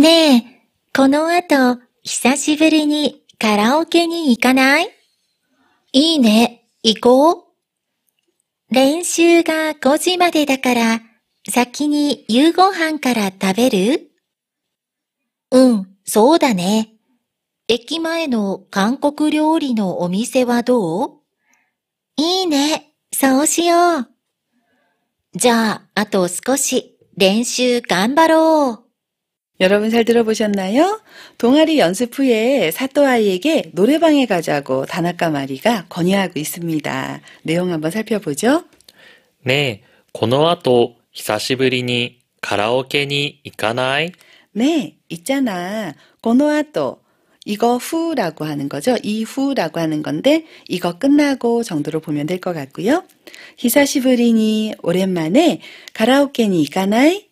ねえ、この後、久しぶりにカラオケに行かないいいね、行こう。練習が5時までだから、先に夕ご飯から食べるうん、そうだね。駅前の韓国料理のお店はどういいね、そうしよう。じゃあ、あと少し練習頑張ろう。 여러분 잘 들어보셨나요? 동아리 연습 후에 사또아이에게 노래방에 가자고 다나카 마리가 권유하고 있습니다. 내용 한번 살펴보죠. 네, 고노この히사시ぶりに 가라오케니 이か나이 네, 있잖아. 고노の後 이거 후라고 하는 거죠. 이 후라고 하는 건데 이거 끝나고 정도로 보면 될 것 같고요. 히사시브리니 오랜만에 가라오케니 이가나이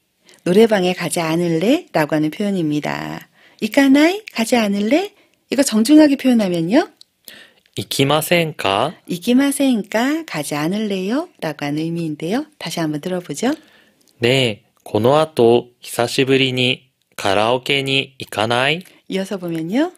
노래방에 가지 않을래? 라고 하는 표현입니다. 이까나이? 가지 않을래? 이거 정중하게 표현하면요. 이키마센까? 이키마센까? 가지 않을래요? 라고 하는 의미인데요. 다시 한번 들어보죠. 네, この後久しぶりにカラオケに行かない? 이어서 보면요.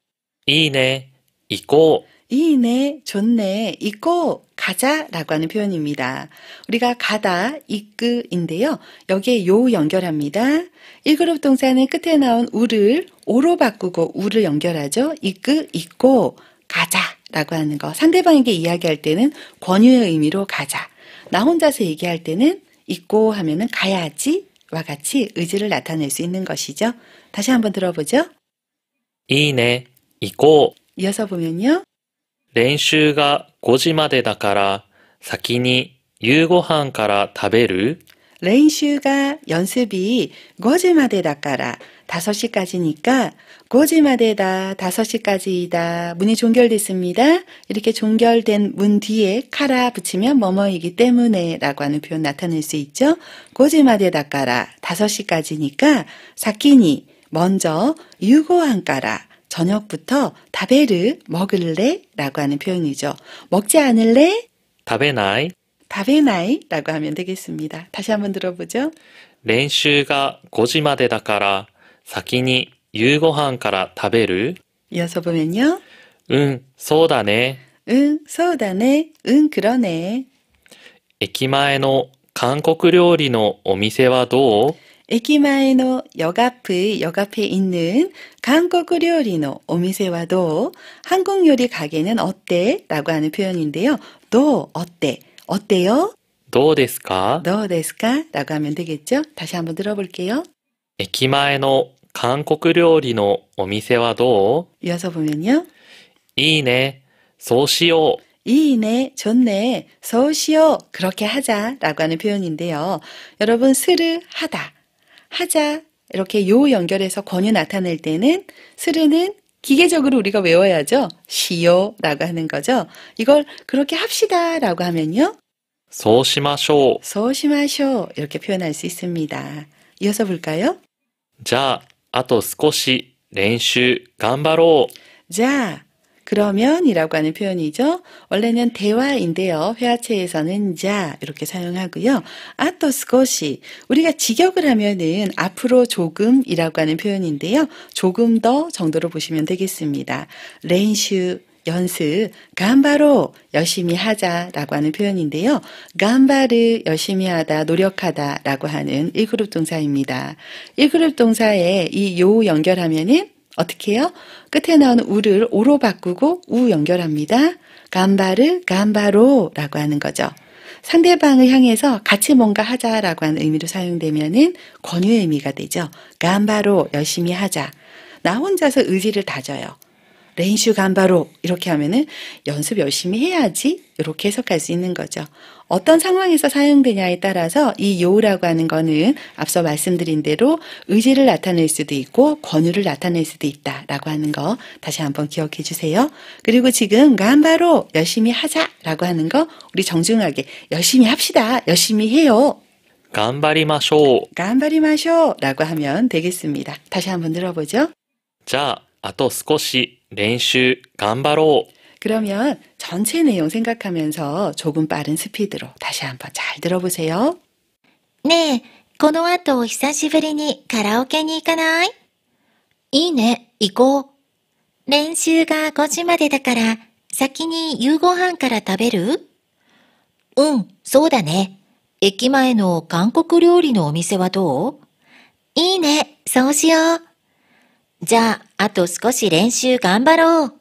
이네, 이고. 이네, 좋네, 이고. 가자라고 하는 표현입니다. 우리가 가다, 이끄인데요. 여기에 요 연결합니다. 1그룹 동사는 끝에 나온 우를 오로 바꾸고 우를 연결하죠. 이끄, 있고, 가자라고 하는 거. 상대방에게 이야기할 때는 권유의 의미로 가자. 나 혼자서 얘기할 때는 있고 하면은 가야지와 같이 의지를 나타낼 수 있는 것이죠. 다시 한번 들어보죠. 이네, 있고. 이어서 보면요. 練習が5時までだから先に夕ご飯から食べる 練習が 연습이 5時までだから5時까지니까5時 마대다 5시까지이다 문이 종결됐습니다. 이렇게 종결된 문 뒤에 카라 붙이면 뭐뭐이기 때문에 라고 하는 표현 나타낼 수 있죠. 5時 마대다から 5시까지니까 사키니 먼저 유고한까라 저녁부터 다베르 먹을래? 라고 하는 표현이죠. 먹지 않을래? 다베나이. 다베나이라고 하면 되겠습니다. 다시 한번 들어보죠. 練習가 5時までだから 先に夕ご飯から食べる? 이어서 보면요. 응, そうだね. 응, そうだね. 응, 그러네. 駅前の韓国料理のお店はどう駅前の 역앞의 역앞에 있는 한국 요리의 오미세와도 한국 요리 가게는 어때? 라고 하는 표현인데요. 도 어때? 어때요? どうですか?どうですか? 라고 하면 되겠죠? 다시 한번 들어볼게요. 駅前の 한국 요리의 오미세와도 이어서 보면요. 이네, 소시오. 이네, 좋네, 소시오. 그렇게 하자라고 하는 표현인데요. 여러분 스르 하다. 하자 이렇게 요 연결해서 권유 나타낼 때는 스르는 기계적으로 우리가 외워야죠. 시요라고 하는 거죠. 이걸 그렇게 합시다라고 하면요. 소시마쇼. 소시마쇼 이렇게 표현할 수 있습니다. 이어서 볼까요? 자, 아또 스코시 렌슈 간바로. 자, 그러면이라고 하는 표현이죠. 원래는 대화인데요. 회화체에서는 자 이렇게 사용하고요. 아 또 스것이 우리가 직역을 하면은 앞으로 조금이라고 하는 표현인데요. 조금 더 정도로 보시면 되겠습니다. 렌슈 연습, 간바로 열심히 하자라고 하는 표현인데요. 간바르 열심히 하다, 노력하다라고 하는 1그룹 동사입니다. 1그룹 동사에 이 요 연결하면은 어떻게 해요? 끝에 나오는 우를 오로 바꾸고 우 연결합니다. 간바르, 간바로 라고 하는 거죠. 상대방을 향해서 같이 뭔가 하자라고 하는 의미로 사용되면은 권유의 의미가 되죠. 간바로 열심히 하자. 나 혼자서 의지를 다져요. 렌슈 간바로 이렇게 하면은 연습 열심히 해야지 이렇게 해석할 수 있는 거죠. 어떤 상황에서 사용되냐에 따라서 이 요우라고 하는 거는 앞서 말씀드린 대로 의지를 나타낼 수도 있고 권유를 나타낼 수도 있다라고 하는 거 다시 한번 기억해 주세요. 그리고 지금 간바로 열심히 하자라고 하는 거 우리 정중하게 열심히 합시다. 열심히 해요. 간바리마쇼. 간바리마쇼라고 하면 되겠습니다. 다시 한 번 들어보죠. 자, あと少し練習頑張ろう。그러면전체내용생각하면서조금빠른스피드로다시한번잘들어보세요ねえ、この後久しぶりにカラオケに行かないいいね、行こう。練習が5時までだから先に夕ご飯から食べるうん、そうだね。駅前の韓国料理のお店はどういいね、そうしよう。じゃあ、あと少し練習頑張ろう。